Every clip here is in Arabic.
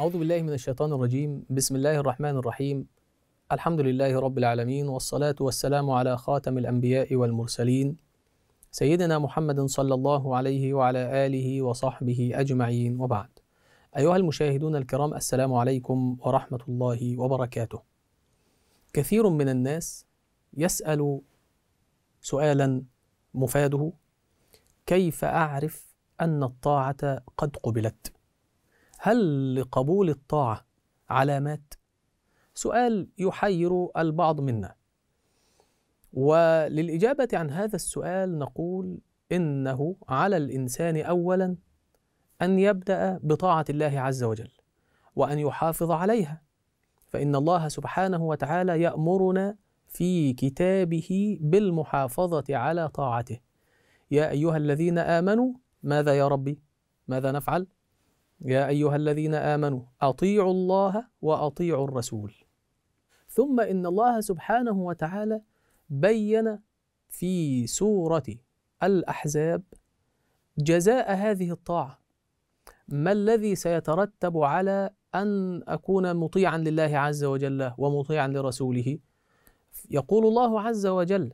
أعوذ بالله من الشيطان الرجيم بسم الله الرحمن الرحيم الحمد لله رب العالمين والصلاة والسلام على خاتم الأنبياء والمرسلين سيدنا محمد صلى الله عليه وعلى آله وصحبه أجمعين وبعد أيها المشاهدون الكرام السلام عليكم ورحمة الله وبركاته كثير من الناس يسأل سؤالا مفاده كيف أعرف أن الطاعة قد قبلت؟ هل لقبول الطاعة علامات؟ سؤال يحير البعض منا. وللإجابة عن هذا السؤال نقول إنه على الإنسان أولاً أن يبدأ بطاعة الله عز وجل، وأن يحافظ عليها، فإن الله سبحانه وتعالى يأمرنا في كتابه بالمحافظة على طاعته. يا أيها الذين آمنوا ماذا يا ربي؟ ماذا نفعل؟ يا أيها الذين آمنوا أطيعوا الله وأطيعوا الرسول ثم إن الله سبحانه وتعالى بين في سورة الأحزاب جزاء هذه الطاعة ما الذي سيترتب على أن أكون مطيعا لله عز وجل ومطيعا لرسوله يقول الله عز وجل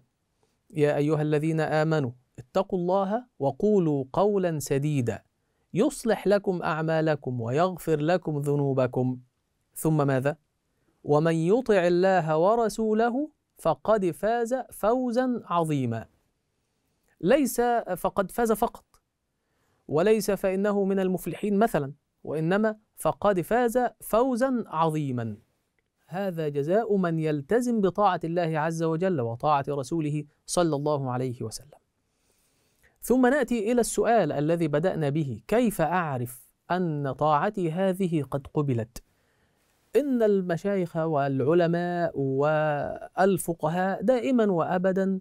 يا أيها الذين آمنوا اتقوا الله وقولوا قولا سديدا يصلح لكم أعمالكم ويغفر لكم ذنوبكم ثم ماذا؟ ومن يطع الله ورسوله فقد فاز فوزا عظيما ليس فقد فاز فقط وليس فإنه من المفلحين مثلا وإنما فقد فاز فوزا عظيما هذا جزاء من يلتزم بطاعة الله عز وجل وطاعة رسوله صلى الله عليه وسلم ثم ناتي الى السؤال الذي بدانا به كيف اعرف ان طاعتي هذه قد قبلت ان المشايخ والعلماء والفقهاء دائما وابدا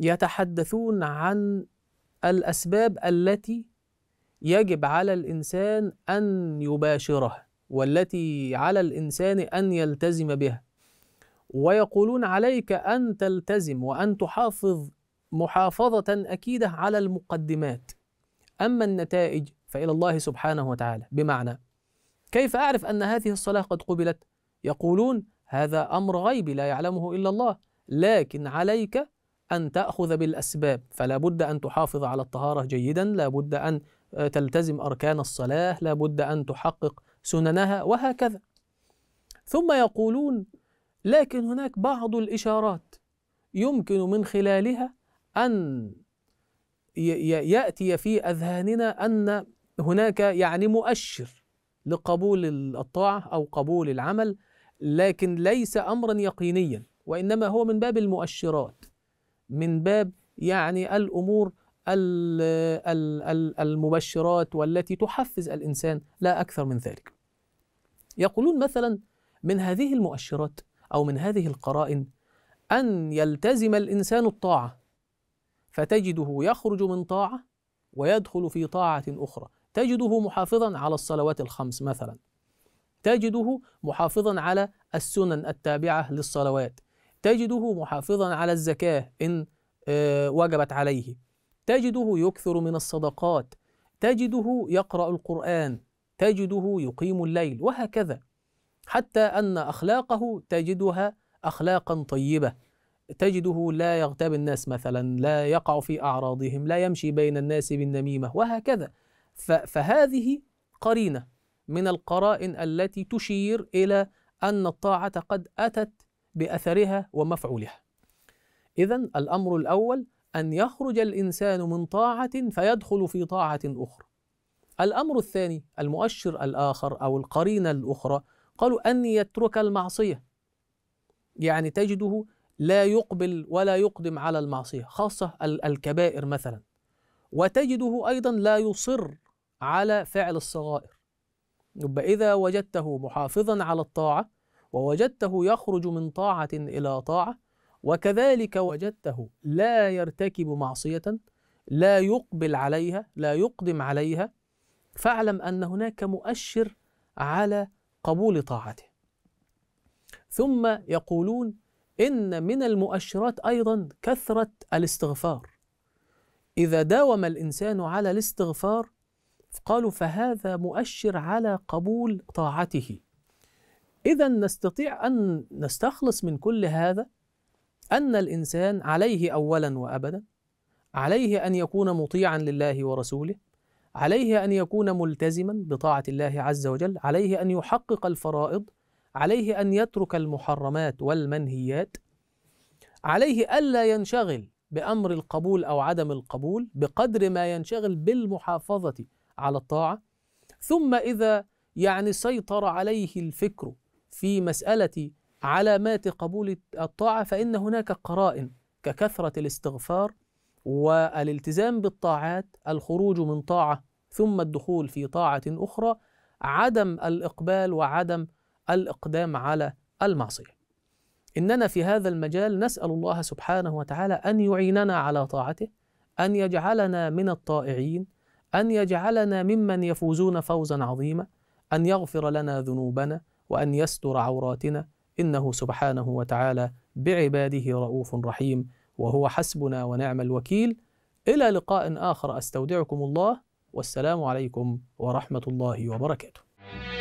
يتحدثون عن الاسباب التي يجب على الانسان ان يباشرها والتي على الانسان ان يلتزم بها ويقولون عليك ان تلتزم وان تحافظ محافظة أكيدة على المقدمات أما النتائج فإلى الله سبحانه وتعالى بمعنى كيف أعرف أن هذه الصلاة قد قبلت؟ يقولون هذا أمر غيبي لا يعلمه إلا الله لكن عليك أن تأخذ بالأسباب فلا بد أن تحافظ على الطهارة جيدا لا بد أن آه، تلتزم أركان الصلاة لا بد أن تحقق سننها وهكذا ثم يقولون لكن هناك بعض الإشارات يمكن من خلالها أن يأتي في أذهاننا أن هناك يعني مؤشر لقبول الطاعة أو قبول العمل لكن ليس أمرا يقينيا وإنما هو من باب المؤشرات من باب يعني الأمور المبشرات والتي تحفز الإنسان لا أكثر من ذلك يقولون مثلا من هذه المؤشرات أو من هذه القرائن أن يلتزم الإنسان الطاعة فتجده يخرج من طاعة ويدخل في طاعة أخرى تجده محافظا على الصلوات الخمس مثلا تجده محافظا على السنن التابعة للصلوات تجده محافظا على الزكاة إن آه، وجبت عليه تجده يكثر من الصدقات تجده يقرأ القرآن تجده يقيم الليل وهكذا حتى أن أخلاقه تجدها أخلاقا طيبة تجده لا يغتاب الناس مثلا لا يقع في أعراضهم لا يمشي بين الناس بالنميمة وهكذا فهذه قرينة من القرائن التي تشير إلى أن الطاعة قد أتت بأثرها ومفعولها إذا الأمر الأول أن يخرج الإنسان من طاعة فيدخل في طاعة أخرى الأمر الثاني المؤشر الآخر أو القرينة الأخرى قالوا أن يترك المعصية يعني تجده لا يقبل ولا يقدم على المعصية خاصة الكبائر مثلا وتجده أيضا لا يصر على فعل الصغائر يبقى إذا وجدته محافظا على الطاعة ووجدته يخرج من طاعة إلى طاعة وكذلك وجدته لا يرتكب معصية لا يقبل عليها لا يقدم عليها فاعلم أن هناك مؤشر على قبول طاعته ثم يقولون إن من المؤشرات أيضا كثرة الاستغفار إذا داوم الإنسان على الاستغفار قالوا فهذا مؤشر على قبول طاعته إذا نستطيع أن نستخلص من كل هذا أن الإنسان عليه أولا وأبدا عليه أن يكون مطيعا لله ورسوله عليه أن يكون ملتزما بطاعة الله عز وجل عليه أن يحقق الفرائض عليه أن يترك المحرمات والمنهيات عليه ألا ينشغل بأمر القبول أو عدم القبول بقدر ما ينشغل بالمحافظة على الطاعة ثم إذا يعني سيطر عليه الفكر في مسألة علامات قبول الطاعة فإن هناك قرائن ككثرة الاستغفار والالتزام بالطاعات الخروج من طاعة ثم الدخول في طاعة أخرى عدم الإقبال وعدم الاقدام على المعصيه اننا في هذا المجال نسال الله سبحانه وتعالى ان يعيننا على طاعته ان يجعلنا من الطائعين ان يجعلنا ممن يفوزون فوزا عظيما ان يغفر لنا ذنوبنا وان يستر عوراتنا انه سبحانه وتعالى بعباده رؤوف رحيم وهو حسبنا ونعم الوكيل الى لقاء اخر استودعكم الله والسلام عليكم ورحمه الله وبركاته